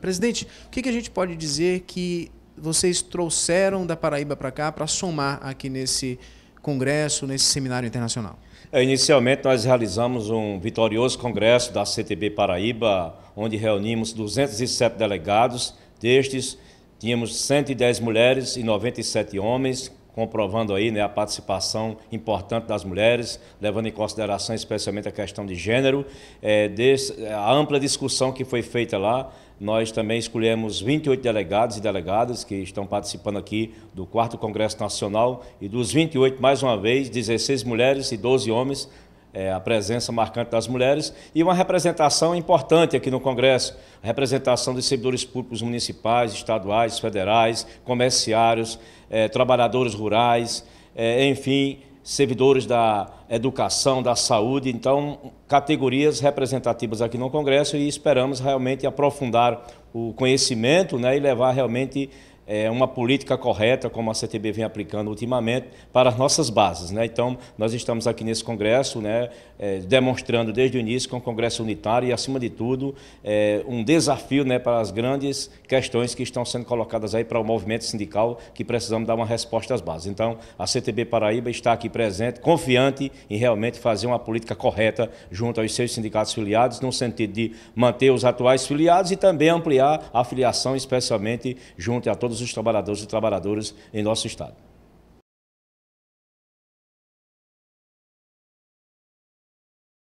Presidente, o que, que a gente pode dizer que vocês trouxeram da Paraíba para cá para somar aqui nesse congresso, nesse seminário internacional? É, inicialmente, nós realizamos um vitorioso congresso da CTB Paraíba, onde reunimos 207 delegados. Destes, tínhamos 110 mulheres e 97 homens, comprovando aí né, a participação importante das mulheres, levando em consideração especialmente a questão de gênero, é, desse, a ampla discussão que foi feita lá. Nós também escolhemos 28 delegados e delegadas que estão participando aqui do 4 Congresso Nacional e dos 28, mais uma vez, 16 mulheres e 12 homens é, a presença marcante das mulheres e uma representação importante aqui no Congresso, a representação dos servidores públicos municipais, estaduais, federais, comerciários, é, trabalhadores rurais, é, enfim, servidores da educação, da saúde, então categorias representativas aqui no Congresso e esperamos realmente aprofundar o conhecimento né, e levar realmente é, uma política correta, como a CTB vem aplicando ultimamente, para as nossas bases. Né? Então, nós estamos aqui nesse Congresso né, é, demonstrando desde o início que é um Congresso unitário e, acima de tudo, é, um desafio né, para as grandes questões que estão sendo colocadas aí para o movimento sindical, que precisamos dar uma resposta às bases. Então, a CTB Paraíba está aqui presente, confiante em realmente fazer uma política correta junto aos seus sindicatos filiados, no sentido de manter os atuais filiados e também ampliar a filiação, especialmente junto a todos os trabalhadores e trabalhadoras em nosso Estado.